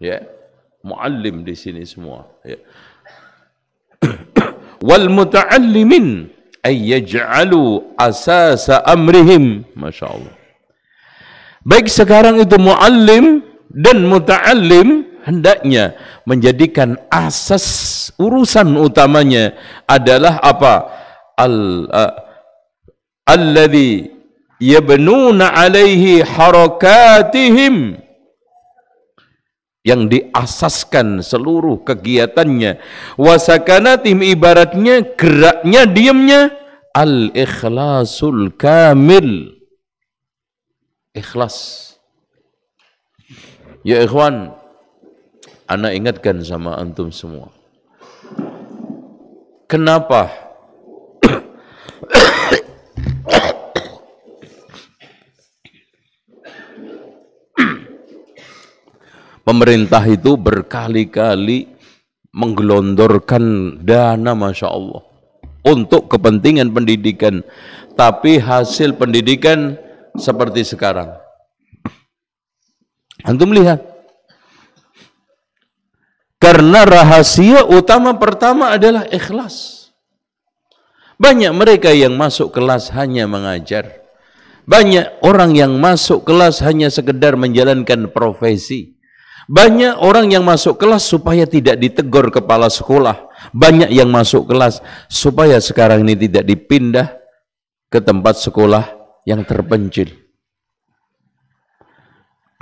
Ya. Muallim di sini semua. Ya. Wal muta'allimin ay yaj'alu asasa amrihim. masyaallah Baik sekarang itu muallim dan muta'allim hendaknya menjadikan asas urusan utamanya adalah apa? Al uh, alladhi yabnuna alaihi harakatihim yang diasaskan seluruh kegiatannya wasakanatim ibaratnya geraknya diamnya al ikhlasul kamil ikhlas ya ikhwan anak ingatkan sama antum semua kenapa Pemerintah itu berkali-kali menggelondorkan dana Masya Allah untuk kepentingan pendidikan. Tapi hasil pendidikan seperti sekarang. Antum melihat? Karena rahasia utama pertama adalah ikhlas. Banyak mereka yang masuk kelas hanya mengajar. Banyak orang yang masuk kelas hanya sekedar menjalankan profesi. Banyak orang yang masuk kelas supaya tidak ditegur kepala sekolah. Banyak yang masuk kelas supaya sekarang ini tidak dipindah ke tempat sekolah yang terpencil.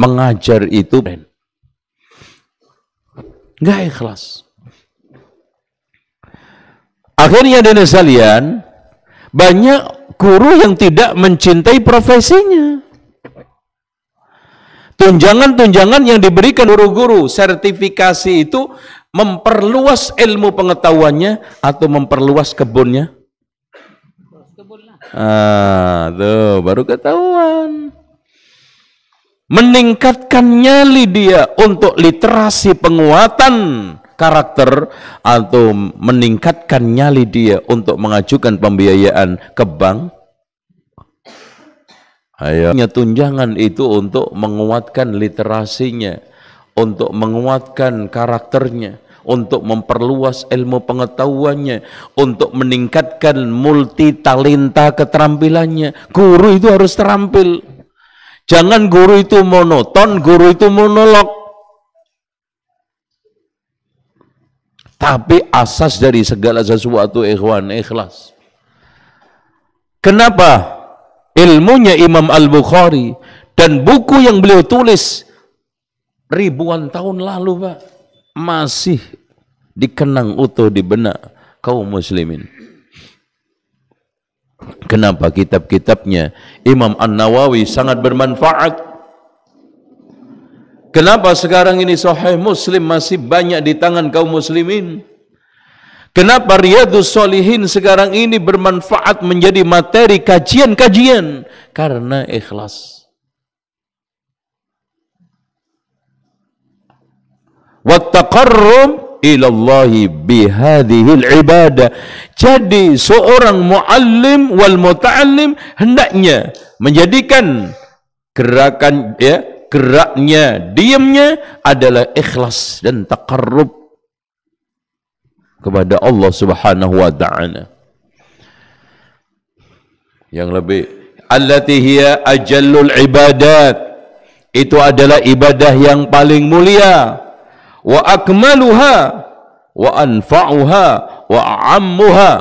Mengajar itu nggak ikhlas. Akhirnya dengan sekalian, banyak guru yang tidak mencintai profesinya tunjangan-tunjangan yang diberikan guru-guru sertifikasi itu memperluas ilmu pengetahuannya atau memperluas kebunnya ah tuh baru ketahuan meningkatkan nyali dia untuk literasi penguatan karakter atau meningkatkan nyali dia untuk mengajukan pembiayaan ke bank Ayo. Tunjangan itu untuk menguatkan literasinya, untuk menguatkan karakternya, untuk memperluas ilmu pengetahuannya, untuk meningkatkan multi talenta keterampilannya. Guru itu harus terampil. Jangan guru itu monoton, guru itu monolog. Tapi asas dari segala sesuatu ikhwan ikhlas. Kenapa? ilmunya Imam Al-Bukhari dan buku yang beliau tulis ribuan tahun lalu Pak masih dikenang utuh di benak kaum muslimin. Kenapa kitab-kitabnya Imam An-Nawawi sangat bermanfaat? Kenapa sekarang ini Sahih Muslim masih banyak di tangan kaum muslimin? Kenapa Riyadus Solihin sekarang ini bermanfaat menjadi materi kajian-kajian? Karena ikhlas. Wattaqarrub ilallahi bihadihil ibadah. Jadi seorang muallim wal muta'allim hendaknya menjadikan gerakan ya geraknya diamnya adalah ikhlas dan takarrub kepada Allah Subhanahu wa taala. Yang lebih allati hiya ajallul ibadat. Itu adalah ibadah yang paling mulia wa akmaluha wa anfa'uha wa ammuha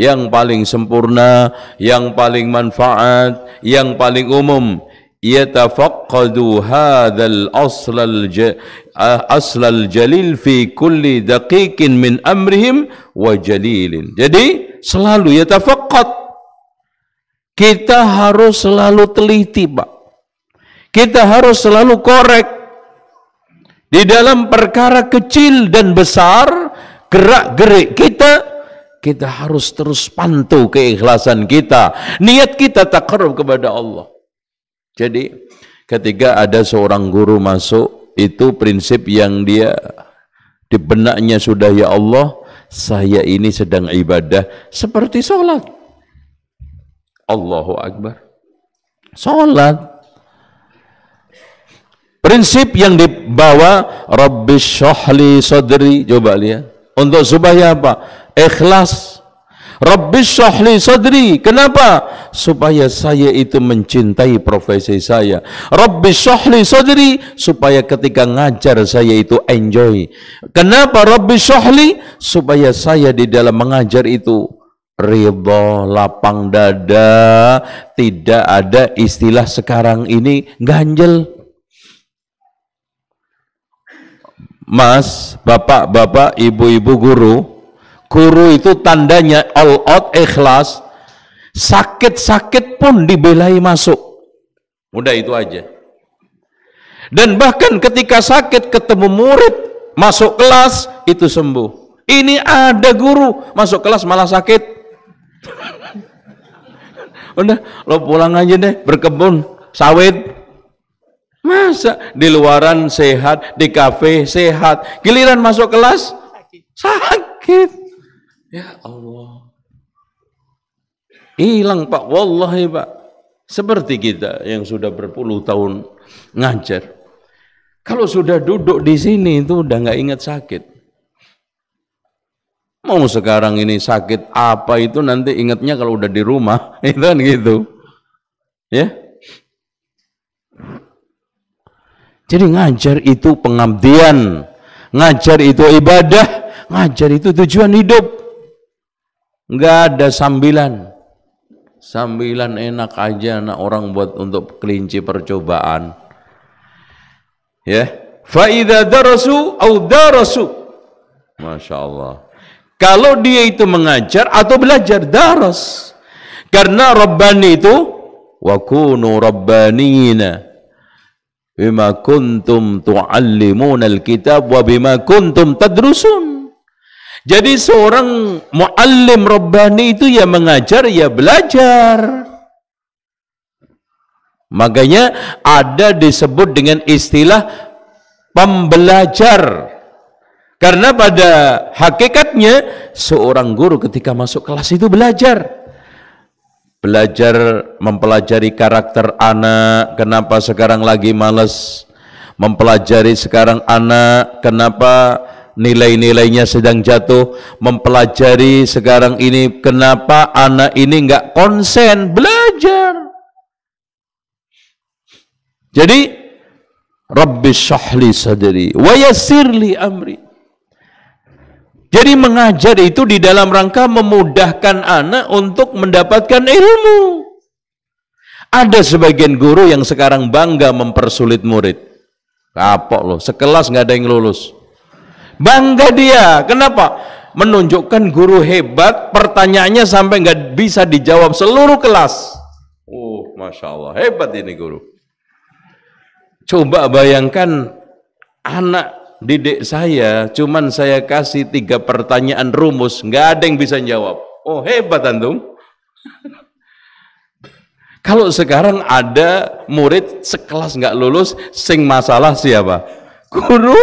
yang paling sempurna, yang paling manfaat, yang paling umum, yatafaqqadu hadzal aslal aslal jalil fi kulli daqiqin min amrihim wa jalilin. Jadi selalu yatafaqqad. Kita harus selalu teliti, Pak. Kita harus selalu korek di dalam perkara kecil dan besar gerak-gerik kita kita harus terus pantau keikhlasan kita niat kita takarub kepada Allah jadi ketika ada seorang guru masuk itu prinsip yang dia di benaknya sudah ya Allah saya ini sedang ibadah seperti sholat. Allahu Akbar. Sholat. Prinsip yang dibawa Rabbi syahli sadri. Coba lihat. Untuk supaya apa? Ikhlas. Rabbi syahli sadri. Kenapa? Supaya saya itu mencintai profesi saya. Rabbi syahli sadri. Supaya ketika ngajar saya itu enjoy. Kenapa Rabbi syahli? Supaya saya di dalam mengajar itu ridho, lapang dada, tidak ada istilah sekarang ini ganjel. Mas, bapak, bapak, ibu-ibu guru, Guru itu tandanya all out, ikhlas. Sakit-sakit pun dibelai masuk. Mudah itu aja. Dan bahkan ketika sakit ketemu murid, masuk kelas, itu sembuh. Ini ada guru, masuk kelas malah sakit. Udah, lo pulang aja deh, berkebun, sawit. Masa di luaran sehat, di kafe sehat, giliran masuk kelas sakit. Ya Allah. Hilang Pak, wallahi Pak. Seperti kita yang sudah berpuluh tahun ngajar. Kalau sudah duduk di sini itu udah nggak ingat sakit. Mau sekarang ini sakit apa itu nanti ingatnya kalau udah di rumah, itu ya kan gitu. Ya. Jadi ngajar itu pengabdian, ngajar itu ibadah, ngajar itu tujuan hidup. Enggak ada sambilan. Sambilan enak aja anak orang buat untuk kelinci percobaan. Ya. Fa idza darasu au darasu. Masya Allah. Kalau dia itu mengajar atau belajar daras. Karena Rabbani itu wa kunu rabbanina bima kuntum tuallimunal kitab wa bima kuntum tadrusun jadi seorang muallim Rabbani itu ya mengajar, ya belajar. Makanya ada disebut dengan istilah pembelajar. Karena pada hakikatnya seorang guru ketika masuk kelas itu belajar. Belajar mempelajari karakter anak, kenapa sekarang lagi males. Mempelajari sekarang anak, kenapa nilai-nilainya sedang jatuh, mempelajari sekarang ini kenapa anak ini nggak konsen belajar. Jadi Rabbi syahli sadri wa yassirli amri. Jadi mengajar itu di dalam rangka memudahkan anak untuk mendapatkan ilmu. Ada sebagian guru yang sekarang bangga mempersulit murid. Kapok loh, sekelas nggak ada yang lulus. Bangga dia. Kenapa? Menunjukkan guru hebat, pertanyaannya sampai nggak bisa dijawab seluruh kelas. Oh, Masya Allah, hebat ini guru. Coba bayangkan anak didik saya, cuman saya kasih tiga pertanyaan rumus, nggak ada yang bisa jawab. Oh, hebat antum. Kalau sekarang ada murid sekelas nggak lulus, sing masalah siapa? Guru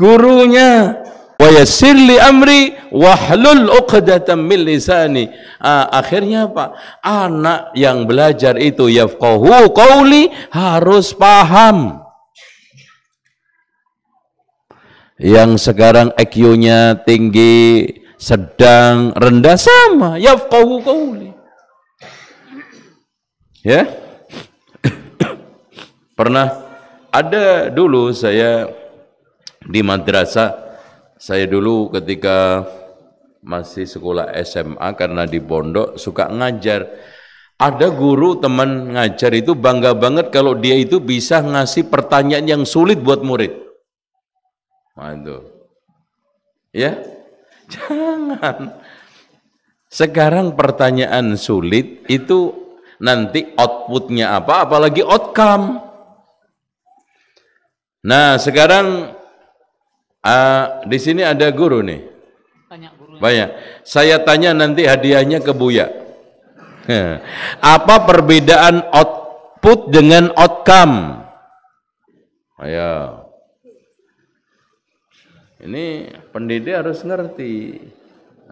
gurunya wa yassir li amri wahlul uqdatam min lisani ah, akhirnya apa anak yang belajar itu yafqahu kauli harus paham yang sekarang IQ-nya tinggi sedang rendah sama yafqahu kauli ya pernah ada dulu saya di madrasah saya dulu ketika masih sekolah SMA karena di pondok suka ngajar ada guru teman ngajar itu bangga banget kalau dia itu bisa ngasih pertanyaan yang sulit buat murid. Nah, itu. Ya? Jangan. Sekarang pertanyaan sulit itu nanti outputnya apa, apalagi outcome. Nah, sekarang Uh, di sini ada guru nih. Banyak guru. Banyak. Saya tanya nanti hadiahnya ke Buya. Apa perbedaan output dengan outcome? Ayo. Ini pendidik harus ngerti.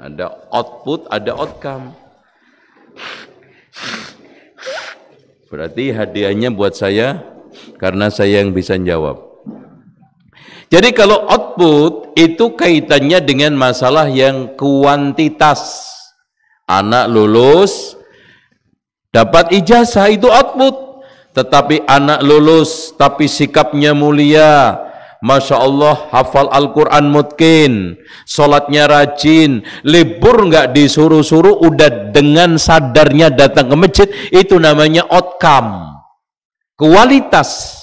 Ada output, ada outcome. Berarti hadiahnya buat saya karena saya yang bisa jawab. Jadi kalau output itu kaitannya dengan masalah yang kuantitas. Anak lulus dapat ijazah itu output. Tetapi anak lulus tapi sikapnya mulia, Masya Allah hafal Al-Quran mungkin Sholatnya rajin Libur nggak disuruh-suruh Udah dengan sadarnya datang ke masjid Itu namanya outcome Kualitas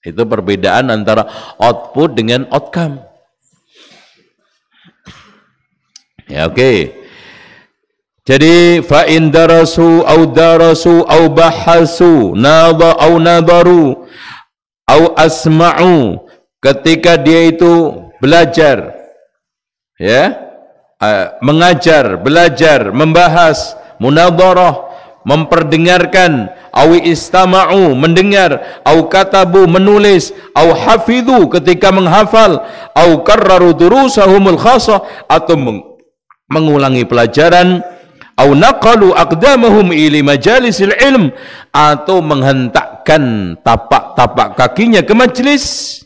itu perbedaan antara output dengan outcome. Ya oke. Okay. Jadi fa in darasu au darasu au bahasu nadha au nadaru au asma'u ketika dia itu belajar ya eh, mengajar, belajar, membahas munadharah memperdengarkan awi istama'u mendengar au katabu menulis au hafidhu ketika menghafal au karraru durusahumul khasah atau meng mengulangi pelajaran au naqalu aqdamahum ili majalisil ilm atau menghentakkan tapak-tapak kakinya ke majelis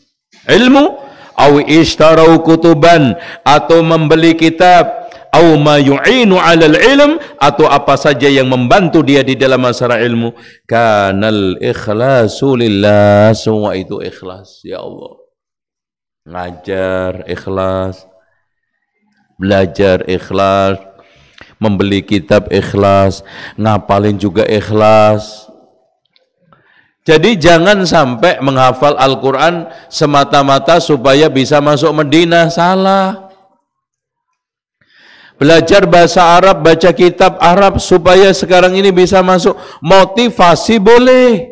ilmu au ishtarau kutuban atau membeli kitab au ma yu'inu 'alal ilm atau apa saja yang membantu dia di dalam masalah ilmu kanal ikhlasu lillah semua itu ikhlas ya Allah ngajar ikhlas belajar ikhlas membeli kitab ikhlas ngapalin juga ikhlas jadi jangan sampai menghafal Al-Quran semata-mata supaya bisa masuk Medina. Salah. Belajar bahasa Arab, baca kitab Arab supaya sekarang ini bisa masuk motivasi boleh.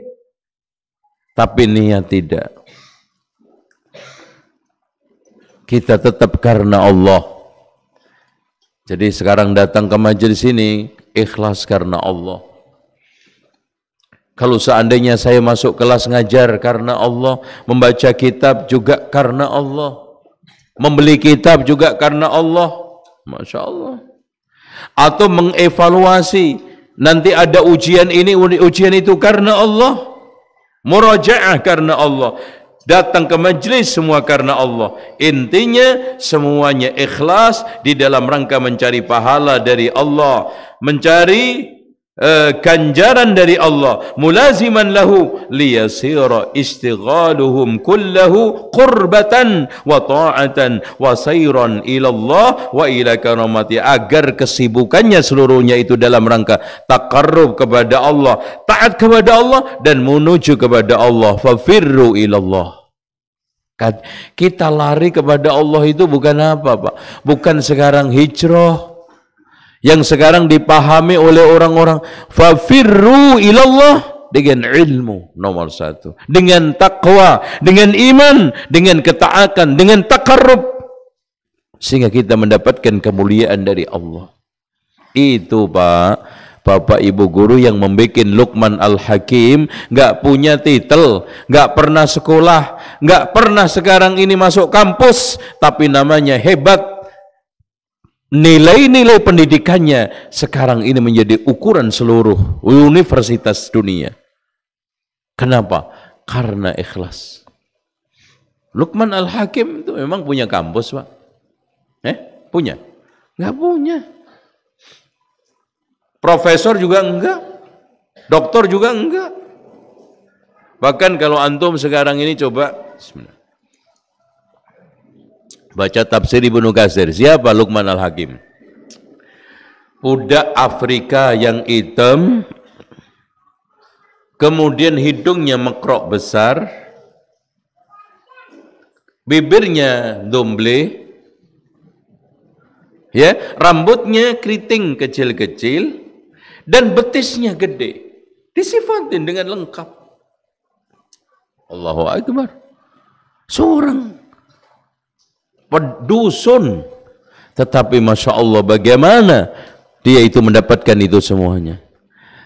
Tapi niat tidak. Kita tetap karena Allah. Jadi sekarang datang ke majelis ini ikhlas karena Allah. Kalau seandainya saya masuk kelas ngajar karena Allah, membaca kitab juga karena Allah, membeli kitab juga karena Allah, Masya Allah. Atau mengevaluasi nanti ada ujian ini, ujian itu karena Allah. Murajaah karena Allah. Datang ke majlis semua karena Allah. Intinya semuanya ikhlas di dalam rangka mencari pahala dari Allah. Mencari Uh, eh, ganjaran dari Allah mulaziman lahu liyasira istighaluhum kullahu qurbatan wa ta'atan wa sayran ila Allah wa ila karamati agar kesibukannya seluruhnya itu dalam rangka takarrub kepada Allah taat kepada Allah dan menuju kepada Allah firru ila Allah kan, kita lari kepada Allah itu bukan apa Pak bukan sekarang hijrah yang sekarang dipahami oleh orang-orang fafirru ilallah dengan ilmu nomor satu dengan takwa dengan iman dengan ketaatan dengan takarub, sehingga kita mendapatkan kemuliaan dari Allah itu Pak Bapak ibu guru yang membuat Luqman Al-Hakim nggak punya titel, nggak pernah sekolah, nggak pernah sekarang ini masuk kampus, tapi namanya hebat nilai-nilai pendidikannya sekarang ini menjadi ukuran seluruh universitas dunia. Kenapa? Karena ikhlas. Lukman Al-Hakim itu memang punya kampus, Pak. Eh, punya? Enggak punya. Profesor juga enggak. Doktor juga enggak. Bahkan kalau antum sekarang ini coba Baca tafsir Ibnu Katsir. Siapa Luqman Al-Hakim? Pudak Afrika yang hitam, kemudian hidungnya mekrok besar, bibirnya domble, ya, rambutnya keriting kecil-kecil, dan betisnya gede. Disifatin dengan lengkap. Allahu Akbar. Seorang pedusun. Tetapi Masya Allah bagaimana dia itu mendapatkan itu semuanya.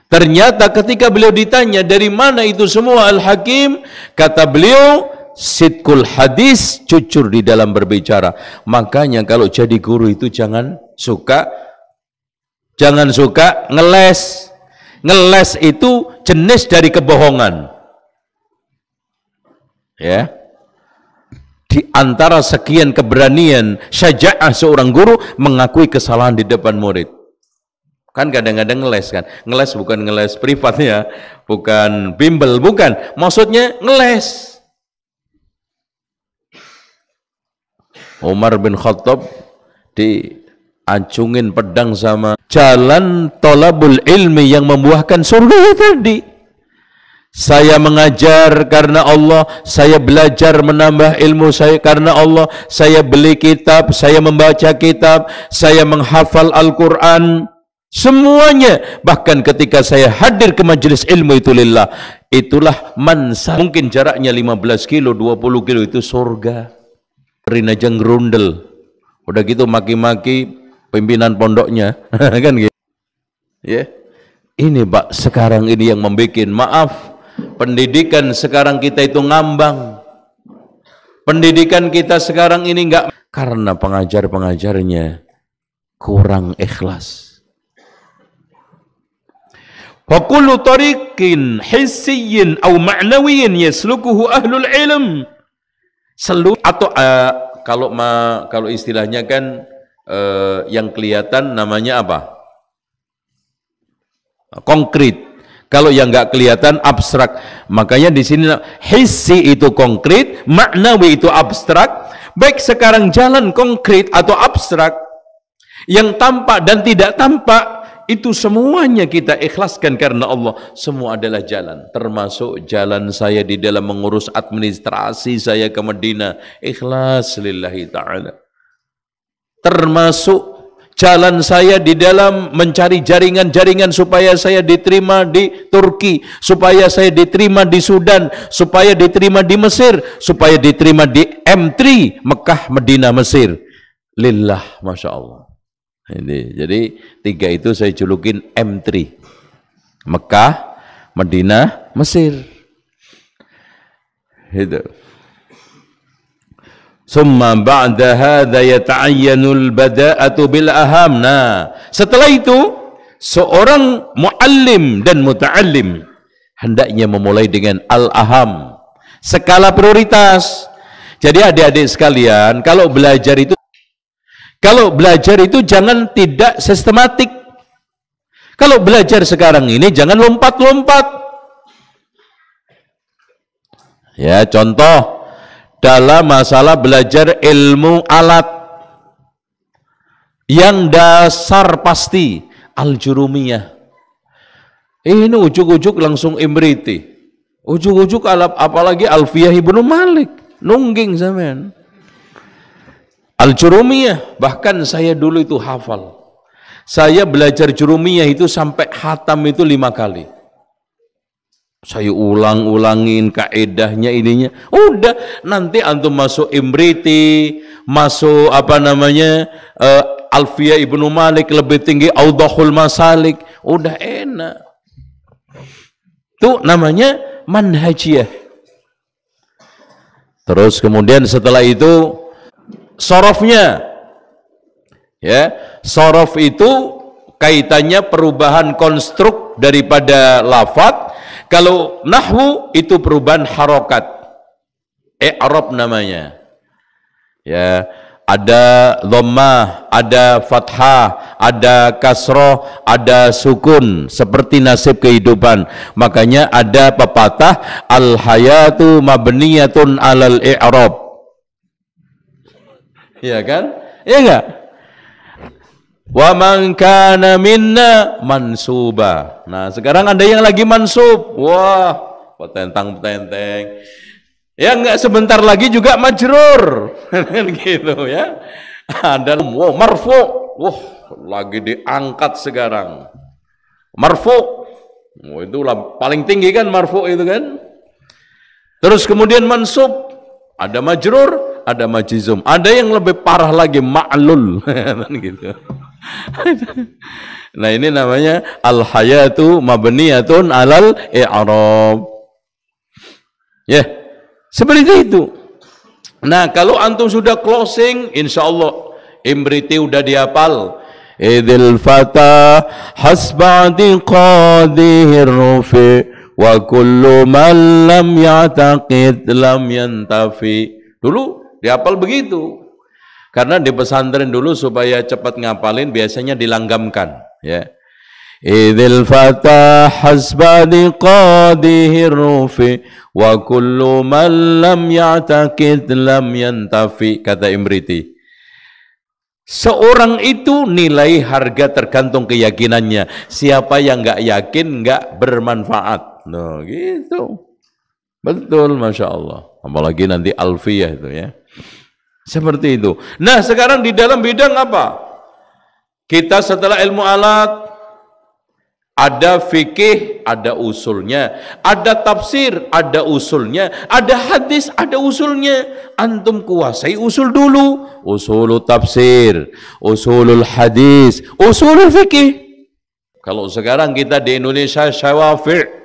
Ternyata ketika beliau ditanya dari mana itu semua Al-Hakim, kata beliau, sitkul hadis cucur di dalam berbicara. Makanya kalau jadi guru itu jangan suka, jangan suka ngeles. Ngeles itu jenis dari kebohongan. Ya, di antara sekian keberanian syaja'ah seorang guru mengakui kesalahan di depan murid. Kan kadang-kadang ngeles kan. Ngeles bukan ngeles privat ya, bukan bimbel, bukan. Maksudnya ngeles. Umar bin Khattab diancungin pedang sama jalan tolabul ilmi yang membuahkan surga tadi. Saya mengajar karena Allah, saya belajar menambah ilmu saya karena Allah, saya beli kitab, saya membaca kitab, saya menghafal Al-Quran. Semuanya, bahkan ketika saya hadir ke majelis ilmu itu lillah, itulah mansa. Mungkin jaraknya 15 kilo, 20 kilo itu surga. Rina jeng rundel. Udah gitu maki-maki pimpinan pondoknya. kan gitu. Ya. Yeah. Ini Pak sekarang ini yang membuat maaf Pendidikan sekarang kita itu ngambang. Pendidikan kita sekarang ini enggak karena pengajar-pengajarnya kurang ikhlas. Fakullu tariqin hissiyin au ma'nawiyin yaslukuhu ahlul ilm. Selu atau uh, kalau ma, kalau istilahnya kan uh, yang kelihatan namanya apa? Konkret kalau yang nggak kelihatan abstrak, makanya di sini hissi itu konkret, maknawi itu abstrak. Baik sekarang jalan konkret atau abstrak yang tampak dan tidak tampak itu semuanya kita ikhlaskan karena Allah semua adalah jalan termasuk jalan saya di dalam mengurus administrasi saya ke Madinah, ikhlas lillahi ta'ala termasuk jalan saya di dalam mencari jaringan-jaringan supaya saya diterima di Turki, supaya saya diterima di Sudan, supaya diterima di Mesir, supaya diterima di M3 Mekah, Medina, Mesir. Lillah, masya Allah. Ini, jadi tiga itu saya julukin M3. Mekah, Medina, Mesir. Itu. Summa ba'da hadha yata'ayyanul bada'atu bil aham. setelah itu seorang muallim dan muta'allim hendaknya memulai dengan al-aham. Skala prioritas. Jadi adik-adik sekalian, kalau belajar itu kalau belajar itu jangan tidak sistematik. Kalau belajar sekarang ini jangan lompat-lompat. Ya, contoh dalam masalah belajar ilmu alat yang dasar pasti al-jurumiyah. Ini ujuk-ujuk langsung imriti. Ujuk-ujuk alap apalagi Alfiyah Ibnu Malik. Nungging zaman. Al-Jurumiyah. Bahkan saya dulu itu hafal. Saya belajar Jurumiyah itu sampai hatam itu lima kali saya ulang-ulangin kaedahnya ininya udah nanti antum masuk Imriti masuk apa namanya uh, eh, Alfia ibnu Malik lebih tinggi Audahul Masalik udah enak itu namanya manhajiyah terus kemudian setelah itu sorofnya ya sorof itu kaitannya perubahan konstruk daripada lafat kalau nahwu itu perubahan harokat. Arab namanya. Ya, ada dhammah, ada fathah, ada kasroh, ada sukun seperti nasib kehidupan. Makanya ada pepatah al hayatu mabniyatun alal i'rab. Iya kan? Iya enggak? Wa man kana minna mansuba. Nah, sekarang ada yang lagi mansub. Wah, petentang-petenteng. Ya nggak sebentar lagi juga majrur. gitu ya. Ada wow, marfu. Wah, lagi diangkat sekarang. Marfu. Wah, itu paling tinggi kan marfu itu kan. Terus kemudian mansub. Ada majrur, ada majizum. Ada yang lebih parah lagi ma'lul. gitu. nah ini namanya al-hayatu mabniyatun alal i'rab. Ya, yeah. seperti itu. Nah, kalau antum sudah closing, insya Allah imriti udah dihafal. Idil fata hasbati qadir rufi wa kullu man lam ya'taqid lam yantafi. Dulu dihafal begitu. Karena di pesantren dulu supaya cepat ngapalin biasanya dilanggamkan, ya. Idil fatah hasbani qadihi rufi wa kullu man lam ya'taqid lam yantafi kata Imriti. Seorang itu nilai harga tergantung keyakinannya. Siapa yang nggak yakin nggak bermanfaat. No, nah, gitu. Betul, masya Allah. Apalagi nanti alfiyah itu ya. Seperti itu. Nah, sekarang di dalam bidang apa? Kita setelah ilmu alat ada fikih, ada usulnya, ada tafsir, ada usulnya, ada hadis, ada usulnya. Antum kuasai usul dulu, usul tafsir, usul hadis, usul fikih. Kalau sekarang kita di Indonesia syawafir.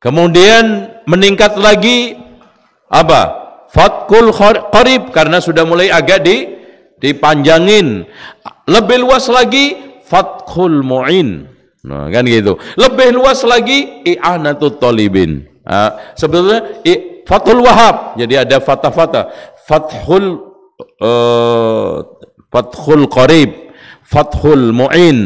Kemudian meningkat lagi apa? Fatkul qarib karena sudah mulai agak di dipanjangin. Lebih luas lagi fatkul mu'in. Nah, kan gitu. Lebih luas lagi i'anatut talibin. Nah, sebetulnya i, wahab. Jadi ada fatah-fatah. Fathul uh, eh, fathul qarib, fathul mu'in.